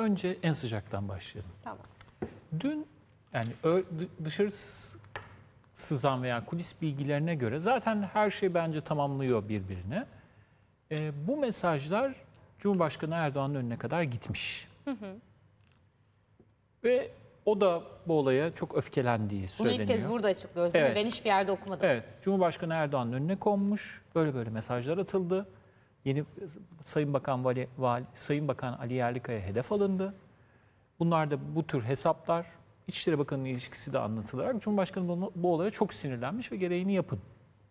Önce en sıcaktan başlayalım. Tamam. Dün yani dışarı sızan veya kulis bilgilerine göre zaten her şey bence tamamlıyor birbirine. E, bu mesajlar Cumhurbaşkanı Erdoğan'ın önüne kadar gitmiş. Hı hı. Ve o da bu olaya çok öfkelendiği söyleniyor. Bunu ilk kez burada açıklıyoruz. Evet. Ben hiçbir yerde okumadım. Evet. Cumhurbaşkanı Erdoğan'ın önüne konmuş. Böyle böyle mesajlar atıldı. Yeni Sayın Bakan Vali, Vali Sayın Bakan Ali Yerlikaya hedef alındı. Bunlar da bu tür hesaplar İçişleri Bakanı'nın ilişkisi de anlatılarak Cumhurbaşkanı bu, bu olaya çok sinirlenmiş ve gereğini yapın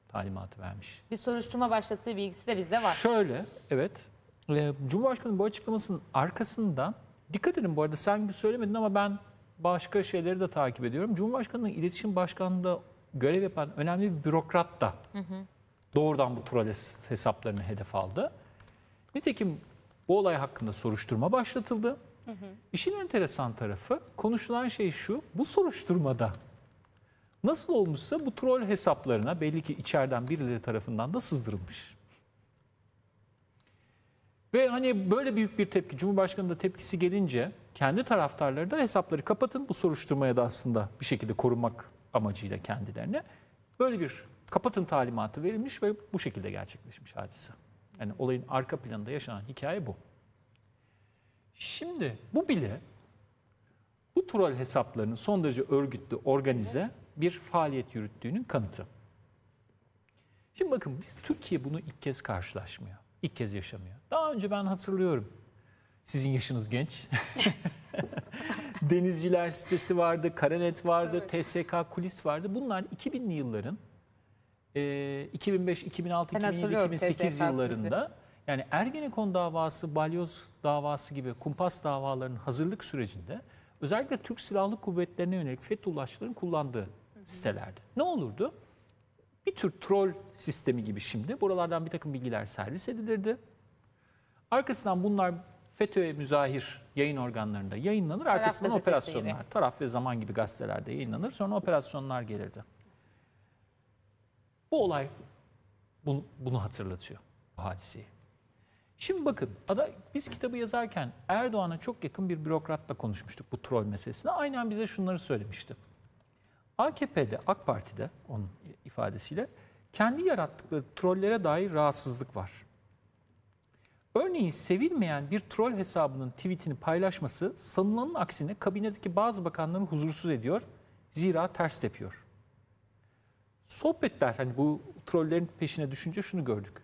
talimatı vermiş. Bir soruşturma başlattığı bilgisi de bizde var. Şöyle, evet. E, Cumhurbaşkanı bu açıklamasının arkasında dikkat edin bu arada sen bir söylemedin ama ben başka şeyleri de takip ediyorum. Cumhurbaşkanı'nın iletişim başkanlığında görev yapan önemli bir bürokrat da hı hı doğrudan bu Turales hesaplarını hedef aldı. Nitekim bu olay hakkında soruşturma başlatıldı. Hı hı. İşin enteresan tarafı konuşulan şey şu, bu soruşturmada nasıl olmuşsa bu troll hesaplarına belli ki içeriden birileri tarafından da sızdırılmış. Ve hani böyle büyük bir tepki, Cumhurbaşkanı'nın da tepkisi gelince kendi taraftarları da hesapları kapatın bu soruşturmaya da aslında bir şekilde korunmak amacıyla kendilerine böyle bir kapatın talimatı verilmiş ve bu şekilde gerçekleşmiş hadise. Yani olayın arka planında yaşanan hikaye bu. Şimdi bu bile bu troll hesaplarının son derece örgütlü, organize bir faaliyet yürüttüğünün kanıtı. Şimdi bakın biz Türkiye bunu ilk kez karşılaşmıyor. İlk kez yaşamıyor. Daha önce ben hatırlıyorum. Sizin yaşınız genç. Denizciler sitesi vardı, Karanet vardı, TSK kulis vardı. Bunlar 2000'li yılların e, 2005, 2006, Ben 2007, 2008 TSK yıllarında yani Ergenekon davası, Balyoz davası gibi kumpas davalarının hazırlık sürecinde özellikle Türk Silahlı Kuvvetlerine yönelik Fethullahçıların kullandığı sitelerde. Ne olurdu? Bir tür troll sistemi gibi şimdi buralardan bir takım bilgiler servis edilirdi. Arkasından bunlar FETÖ'ye müzahir yayın organlarında yayınlanır. Arkasından gazetesi operasyonlar, taraf ve zaman gibi gazetelerde yayınlanır. Sonra operasyonlar gelirdi. Bu olay bu, bunu hatırlatıyor bu hadiseyi. Şimdi bakın biz kitabı yazarken Erdoğan'a çok yakın bir bürokratla konuşmuştuk bu troll meselesine. Aynen bize şunları söylemişti. AKP'de, AK Parti'de onun ifadesiyle kendi yarattıkları trollere dair rahatsızlık var. Örneğin sevilmeyen bir troll hesabının tweetini paylaşması sanılanın aksine kabinedeki bazı bakanları huzursuz ediyor, zira ters tepiyor sohbetler hani bu trollerin peşine düşünce şunu gördük.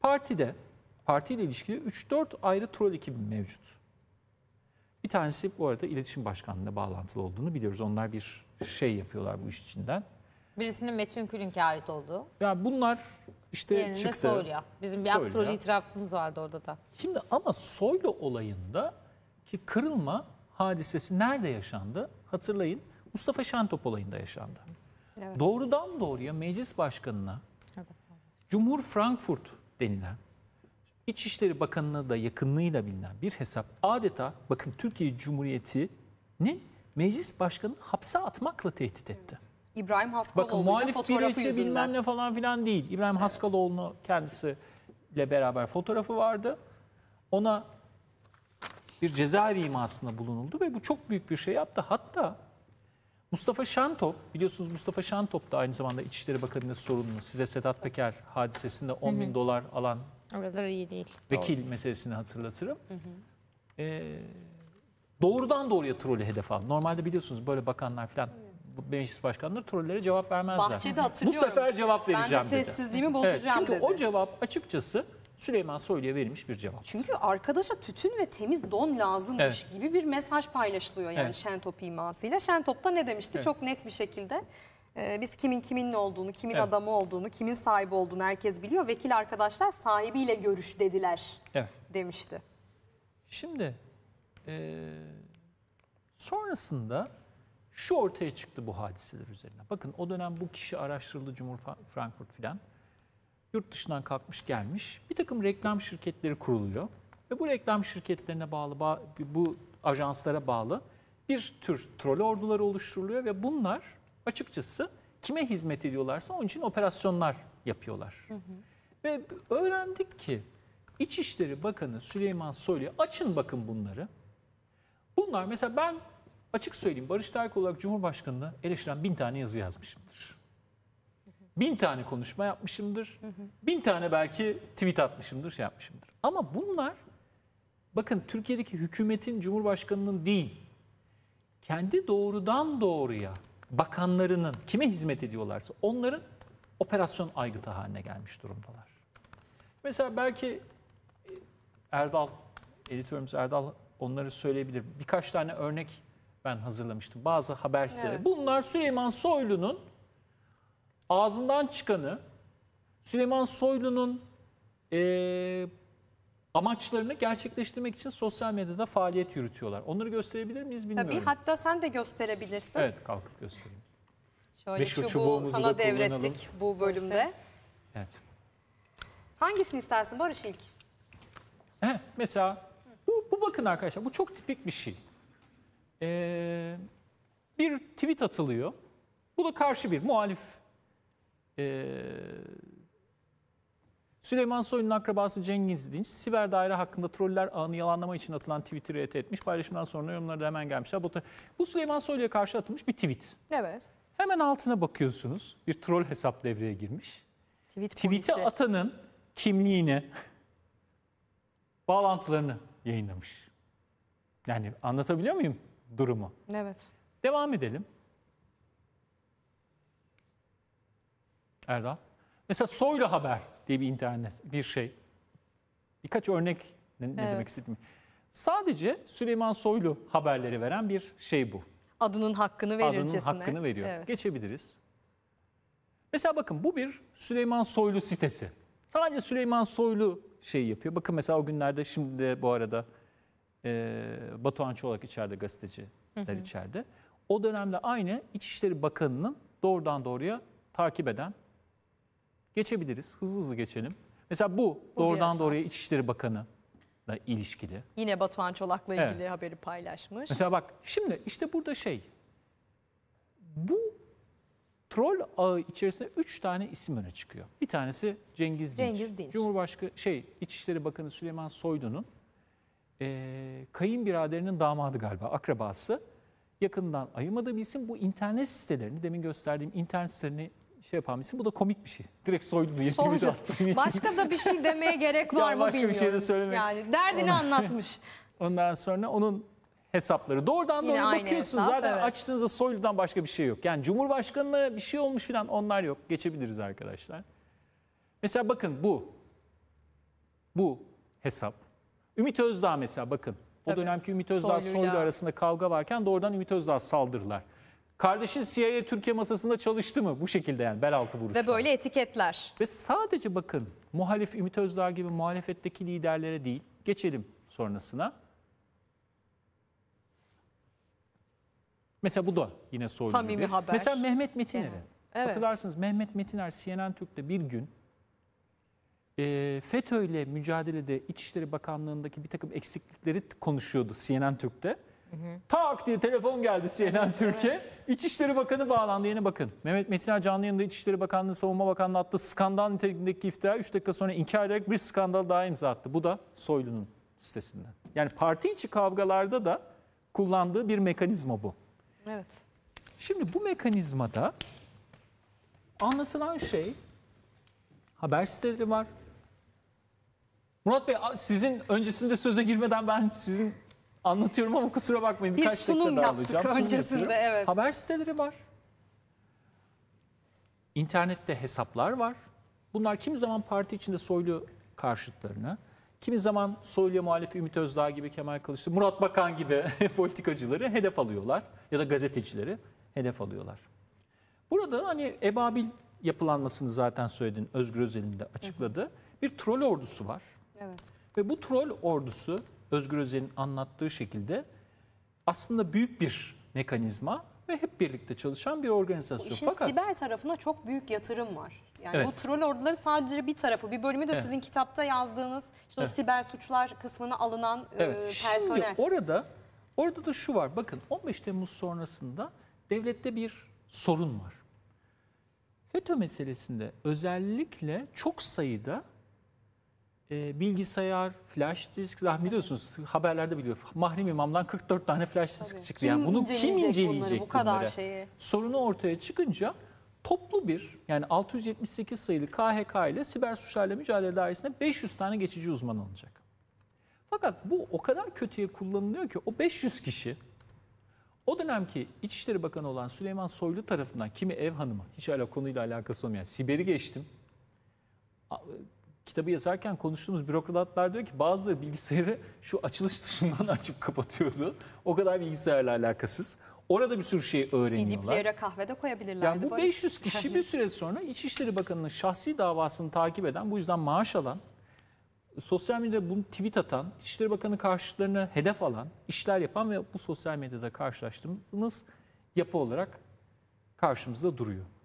Partide partiyle ilişkili 3-4 ayrı troll ekibi mevcut. Bir tanesi bu arada iletişim başkanlığına bağlantılı olduğunu biliyoruz. Onlar bir şey yapıyorlar bu iş içinden. Birisinin Metin Külünk'e ait olduğu. Yani bunlar işte Yerinde çıktı. Soylu'ya. Bizim bir Soylu'ya. aktrol itirafımız vardı orada da. Şimdi ama Soylu olayında ki kırılma hadisesi nerede yaşandı? Hatırlayın Mustafa Şentop olayında yaşandı. Evet. Doğrudan doğruya meclis başkanına Cumhur Frankfurt denilen İçişleri Bakanı'na da yakınlığıyla bilinen bir hesap adeta bakın Türkiye Cumhuriyeti'nin meclis başkanını hapse atmakla tehdit etti. Evet. İbrahim Haskaloğlu'nun fotoğrafı Bakın muhalif birisi bilmem ne falan filan değil. İbrahim evet. Haskaloğlu'nu kendisiyle beraber fotoğrafı vardı. Ona bir cezaevi imasında bulunuldu ve bu çok büyük bir şey yaptı. Hatta Mustafa Şantop, biliyorsunuz Mustafa Şantop da aynı zamanda İçişleri Bakanı'nın sorununu Size Sedat Peker hadisesinde 10 bin dolar alan Oraları iyi değil. vekil Doğru. meselesini hatırlatırım. Hı hı. Ee, doğrudan doğruya trolü hedef al. Normalde biliyorsunuz böyle bakanlar falan meclis başkanları trollere cevap vermezler. Bahçede hatırlıyorum. Bu sefer cevap vereceğim Ben de sessizliğimi bozacağım Evet, çünkü dedi. o cevap açıkçası Süleyman Soylu'ya verilmiş bir cevap. Çünkü arkadaşa tütün ve temiz don lazımmış evet. gibi bir mesaj paylaşılıyor yani evet. Şentop imasıyla. Şentop'ta ne demişti evet. çok net bir şekilde? Ee, biz kimin kimin ne olduğunu, kimin evet. adamı olduğunu, kimin sahibi olduğunu herkes biliyor. Vekil arkadaşlar sahibiyle görüş dediler evet. demişti. Şimdi e, sonrasında şu ortaya çıktı bu hadiseler üzerine. Bakın o dönem bu kişi araştırıldı Cumhur Frankfurt filan yurt dışından kalkmış gelmiş bir takım reklam şirketleri kuruluyor. Ve bu reklam şirketlerine bağlı, bu ajanslara bağlı bir tür troll orduları oluşturuluyor ve bunlar açıkçası kime hizmet ediyorlarsa onun için operasyonlar yapıyorlar. Hı hı. Ve öğrendik ki İçişleri Bakanı Süleyman Soylu açın bakın bunları. Bunlar mesela ben açık söyleyeyim Barış Terk olarak Cumhurbaşkanı'na eleştiren bin tane yazı yazmışımdır. Bin tane konuşma yapmışımdır. Bin tane belki tweet atmışımdır, şey yapmışımdır. Ama bunlar bakın Türkiye'deki hükümetin, cumhurbaşkanının değil, kendi doğrudan doğruya bakanlarının kime hizmet ediyorlarsa onların operasyon aygıtı haline gelmiş durumdalar. Mesela belki e, Erdal, editörümüz Erdal onları söyleyebilir. Birkaç tane örnek ben hazırlamıştım. Bazı haber Evet. Bunlar Süleyman Soylu'nun ağzından çıkanı Süleyman Soylu'nun e, amaçlarını gerçekleştirmek için sosyal medyada faaliyet yürütüyorlar. Onları gösterebilir miyiz bilmiyorum. Tabii hatta sen de gösterebilirsin. Evet kalkıp göstereyim. Şöyle Meşhur çubuğu çubuğumuzu sana da devrettik bu bölümde. Evet. Hangisini istersin Barış ilk? Heh, mesela bu, bu bakın arkadaşlar bu çok tipik bir şey. Ee, bir tweet atılıyor. Bu da karşı bir muhalif e, Süleyman Soylu'nun akrabası Cengiz Dinç, siber daire hakkında troller anı yalanlama için atılan tweet'i ret etmiş. Paylaşımdan sonra yorumlara da hemen gelmişler. Bu, bu Süleyman Soylu'ya karşı atılmış bir tweet. Evet. Hemen altına bakıyorsunuz. Bir troll hesap devreye girmiş. Tweet Tweet'i polisi. atanın kimliğini, bağlantılarını yayınlamış. Yani anlatabiliyor muyum durumu? Evet. Devam edelim. Erdal. Mesela Soylu Haber diye bir internet bir şey. Birkaç örnek ne, ne Evet. demek istedim? Sadece Süleyman Soylu haberleri veren bir şey bu. Adının hakkını Adının hakkını veriyor. Evet. Geçebiliriz. Mesela bakın bu bir Süleyman Soylu sitesi. Sadece Süleyman Soylu şey yapıyor. Bakın mesela o günlerde şimdi de bu arada e, Batuhan Çolak içeride gazeteciler içeride. O dönemde aynı İçişleri Bakanı'nın doğrudan doğruya takip eden Geçebiliriz. Hızlı hızlı geçelim. Mesela bu, bu doğrudan doğruya İçişleri Bakanı ile ilişkili. Yine Batuhan Çolak'la ilgili evet. haberi paylaşmış. Mesela bak şimdi işte burada şey. Bu troll ağı içerisinde üç tane isim öne çıkıyor. Bir tanesi Cengiz Dinç. Cengiz Dinç. Cumhurbaşkanı şey İçişleri Bakanı Süleyman Soylu'nun e, kayınbiraderinin damadı galiba akrabası yakından ayırmadığı bir isim. Bu internet sitelerini demin gösterdiğim internet sitelerini şey yapar Bu da komik bir şey. Direkt soydu diye Soydu. tweet için. Başka da bir şey demeye gerek var mı başka bilmiyorum. bir şey de söylemek. Yani derdini anlatmış. Ondan sonra onun hesapları. Doğrudan Yine doğruya hesap, zaten evet. açtığınızda Soylu'dan başka bir şey yok. Yani Cumhurbaşkanı'na bir şey olmuş falan onlar yok. Geçebiliriz arkadaşlar. Mesela bakın bu. Bu hesap. Ümit Özdağ mesela bakın. O Tabii. dönemki Ümit Özdağ Soylu'yla. Soylu arasında kavga varken doğrudan Ümit Özdağ saldırılar. Kardeşin CIA Türkiye masasında çalıştı mı? Bu şekilde yani bel altı vuruşu. Ve böyle etiketler. Ve sadece bakın muhalif Ümit Özdağ gibi muhalefetteki liderlere değil. Geçelim sonrasına. Mesela bu da yine sorucu Samimi bir. haber. Mesela Mehmet Metiner. Yani, evet. Hatırlarsınız Mehmet Metiner CNN Türk'te bir gün e, FETÖ ile mücadelede İçişleri Bakanlığı'ndaki bir takım eksiklikleri konuşuyordu CNN Türk'te hı. Tak diye telefon geldi CNN Türkiye. Evet. İçişleri Bakanı bağlandı yeni bakın. Mehmet Metin Er canlı yanında İçişleri Bakanlığı, Savunma Bakanlığı attı. Skandal niteliğindeki iftira 3 dakika sonra inkar ederek bir skandal daha imza attı. Bu da Soylu'nun sitesinden. Yani parti içi kavgalarda da kullandığı bir mekanizma bu. Evet. Şimdi bu mekanizmada anlatılan şey haber siteleri var. Murat Bey sizin öncesinde söze girmeden ben sizin anlatıyorum ama kusura bakmayın birkaç bir sunum dakika daha yaptık alacağım. Öncesinde, sunum yapıyorum. evet. Haber siteleri var. İnternette hesaplar var. Bunlar kimi zaman parti içinde soylu karşıtlarına, kimi zaman soyluya muhalif Ümit Özdağ gibi, Kemal Kılıçlı, Murat Bakan gibi politikacıları hedef alıyorlar ya da gazetecileri hedef alıyorlar. Burada hani ebabil yapılanmasını zaten söyledin, Özgür Özel'in de açıkladı. Bir troll ordusu var. Evet. Ve bu troll ordusu Özgür Özel'in anlattığı şekilde aslında büyük bir mekanizma ve hep birlikte çalışan bir organizasyon. Bu Fakat siber tarafına çok büyük yatırım var. Yani evet. bu troll orduları sadece bir tarafı, bir bölümü de evet. sizin kitapta yazdığınız işte evet. o siber suçlar kısmına alınan e, evet. e, personel. Şimdi orada orada da şu var. Bakın 15 Temmuz sonrasında devlette bir sorun var. FETÖ meselesinde özellikle çok sayıda e, bilgisayar, flash disk zaten ah, biliyorsunuz haberlerde biliyor. Mahrem imamdan 44 tane flash disk Tabii. çıktı. Kim yani bunu kim inceleyecek bunları, bu kadar bunları? şeyi? Sorunu ortaya çıkınca toplu bir yani 678 sayılı KHK ile siber suçlarla mücadele dairesine 500 tane geçici uzman alınacak. Fakat bu o kadar kötüye kullanılıyor ki o 500 kişi o dönemki İçişleri Bakanı olan Süleyman Soylu tarafından kimi ev hanımı hiç hala konuyla alakası olmayan Siber'i geçtim kitabı yazarken konuştuğumuz bürokratlar diyor ki bazı bilgisayarı şu açılış dışından açıp kapatıyordu. O kadar bilgisayarla alakasız. Orada bir sürü şey öğreniyorlar. CD player'a kahvede koyabilirlerdi. Yani bu 500 kişi bir süre sonra İçişleri Bakanı'nın şahsi davasını takip eden, bu yüzden maaş alan, sosyal medyada bunu tweet atan, İçişleri Bakanı karşıtlarını hedef alan, işler yapan ve bu sosyal medyada karşılaştığımız yapı olarak karşımızda duruyor.